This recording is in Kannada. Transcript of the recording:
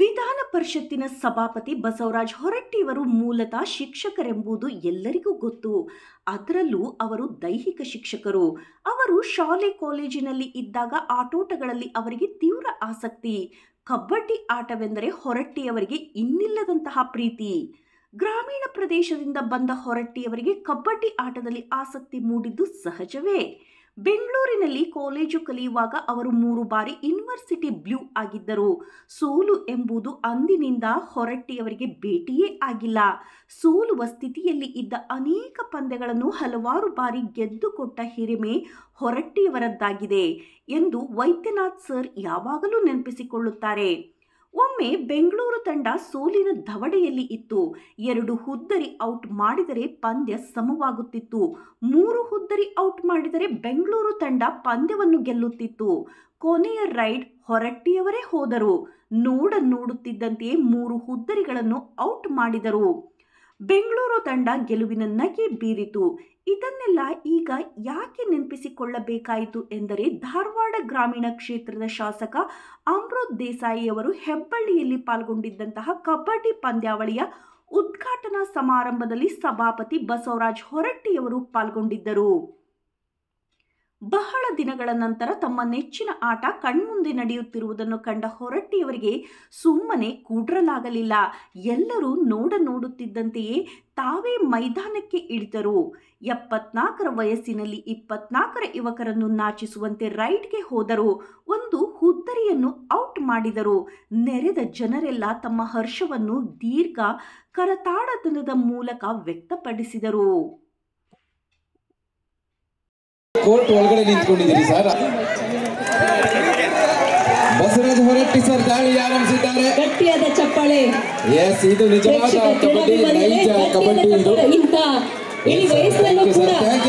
ವಿಧಾನ ಪರಿಷತ್ತಿನ ಸಭಾಪತಿ ಬಸವರಾಜ್ ಹೊರಟ್ಟಿಯವರು ಮೂಲತಃ ಶಿಕ್ಷಕರೆಂಬುದು ಎಲ್ಲರಿಗೂ ಗೊತ್ತು ಅದರಲ್ಲೂ ಅವರು ದೈಹಿಕ ಶಿಕ್ಷಕರು ಅವರು ಶಾಲೆ ಕಾಲೇಜಿನಲ್ಲಿ ಇದ್ದಾಗ ಆಟೋಟಗಳಲ್ಲಿ ಅವರಿಗೆ ತೀವ್ರ ಆಸಕ್ತಿ ಕಬಡ್ಡಿ ಆಟವೆಂದರೆ ಹೊರಟ್ಟಿಯವರಿಗೆ ಇನ್ನಿಲ್ಲದಂತಹ ಪ್ರೀತಿ ಗ್ರಾಮೀಣ ಪ್ರದೇಶದಿಂದ ಬಂದ ಹೊರಟ್ಟಿಯವರಿಗೆ ಕಬಡ್ಡಿ ಆಟದಲ್ಲಿ ಆಸಕ್ತಿ ಮೂಡಿದ್ದು ಸಹಜವೇ ಬೆಂಗಳೂರಿನಲ್ಲಿ ಕಾಲೇಜು ಕಲಿಯುವಾಗ ಅವರು ಮೂರು ಬಾರಿ ಯೂನಿವರ್ಸಿಟಿ ಬ್ಲೂ ಆಗಿದ್ದರು ಸೋಲು ಎಂಬುದು ಅಂದಿನಿಂದ ಹೊರಟ್ಟಿಯವರಿಗೆ ಭೇಟಿಯೇ ಆಗಿಲ್ಲ ಸೋಲುವ ಸ್ಥಿತಿಯಲ್ಲಿ ಇದ್ದ ಅನೇಕ ಪಂದ್ಯಗಳನ್ನು ಹಲವಾರು ಬಾರಿ ಗೆದ್ದುಕೊಟ್ಟ ಹಿರಿಮೆ ಹೊರಟ್ಟಿಯವರದ್ದಾಗಿದೆ ಎಂದು ವೈದ್ಯನಾಥ್ ಸರ್ ಯಾವಾಗಲೂ ನೆನಪಿಸಿಕೊಳ್ಳುತ್ತಾರೆ ಒಮ್ಮೆ ಬೆಂಗಳೂರು ತಂಡ ಸೋಲಿನ ದವಡೆಯಲ್ಲಿ ಇತ್ತು ಎರಡು ಹುದ್ದರಿ ಔಟ್ ಮಾಡಿದರೆ ಪಂದ್ಯ ಸಮವಾಗುತ್ತಿತ್ತು ಮೂರು ಹುದ್ದರಿ ಔಟ್ ಮಾಡಿದರೆ ಬೆಂಗಳೂರು ತಂಡ ಪಂದ್ಯವನ್ನು ಗೆಲ್ಲುತ್ತಿತ್ತು ಕೊನೆಯ ರೈಡ್ ಹೊರಟ್ಟಿಯವರೇ ಹೋದರು ನೋಡ ನೋಡುತ್ತಿದ್ದಂತೆಯೇ ಮೂರು ಹುದ್ದರಿಗಳನ್ನು ಔಟ್ ಮಾಡಿದರು ಬೆಂಗಳೂರು ತಂಡ ಗೆಲುವಿನ ನಗೆ ಬೀರಿತು ಇದನ್ನೆಲ್ಲ ಈಗ ಯಾಕೆ ನೆನಪಿಸಿಕೊಳ್ಳಬೇಕಾಯಿತು ಎಂದರೆ ಧಾರವಾಡ ಗ್ರಾಮೀಣ ಕ್ಷೇತ್ರದ ಶಾಸಕ ಅಮೃತ್ ದೇಸಾಯಿಯವರು ಹೆಬ್ಬಳ್ಳಿಯಲ್ಲಿ ಪಾಲ್ಗೊಂಡಿದ್ದಂತಹ ಕಬಡ್ಡಿ ಪಂದ್ಯಾವಳಿಯ ಉದ್ಘಾಟನಾ ಸಮಾರಂಭದಲ್ಲಿ ಸಭಾಪತಿ ಬಸವರಾಜ್ ಹೊರಟ್ಟಿಯವರು ಪಾಲ್ಗೊಂಡಿದ್ದರು ಬಹಳ ದಿನಗಳ ನಂತರ ತಮ್ಮ ನೆಚ್ಚಿನ ಆಟ ಕಣ್ಮುಂದೆ ನಡೆಯುತ್ತಿರುವುದನ್ನು ಕಂಡ ಹೊರಟ್ಟಿಯವರಿಗೆ ಸುಮ್ಮನೆ ಕೂಡ್ರಲಾಗಲಿಲ್ಲ ಎಲ್ಲರೂ ನೋಡ ನೋಡುತ್ತಿದ್ದಂತೆಯೇ ತಾವೇ ಮೈದಾನಕ್ಕೆ ಇಳಿದರು ಎಪ್ಪತ್ನಾಲ್ಕರ ವಯಸ್ಸಿನಲ್ಲಿ ಇಪ್ಪತ್ನಾಲ್ಕರ ಯುವಕರನ್ನು ನಾಚಿಸುವಂತೆ ರೈಡ್ಗೆ ಹೋದರು ಒಂದು ಹುದ್ದರಿಯನ್ನು ಔಟ್ ಮಾಡಿದರು ನೆರೆದ ಜನರೆಲ್ಲ ತಮ್ಮ ಹರ್ಷವನ್ನು ದೀರ್ಘ ಕರತಾಡತನದ ಮೂಲಕ ವ್ಯಕ್ತಪಡಿಸಿದರು ಕೋರ್ಟ್ ಒಳಗಡೆ ನಿಂತ್ಕೊಂಡಿದ್ದೀರಿ ಸರ್ ಬಸವರಾಜ ಹೊರಟ್ಟಿ ಸರ್ ದಾಳಿ ಆರಂಭಿಸಿದ್ದಾರೆ ಗಟ್ಟಿಯಾದ ಚಪ್ಪಾಳೆ ಎಸ್ ಇದು ನಿಜವಾದ ಕಬಡ್ಡಿ ನೈಜ ಕಬಡ್ಡಿ ಇದು ಇಂತ ಇಲ್ಲಿ ವಯಸ್ಸಲ್ಲೂ ಕೂಡ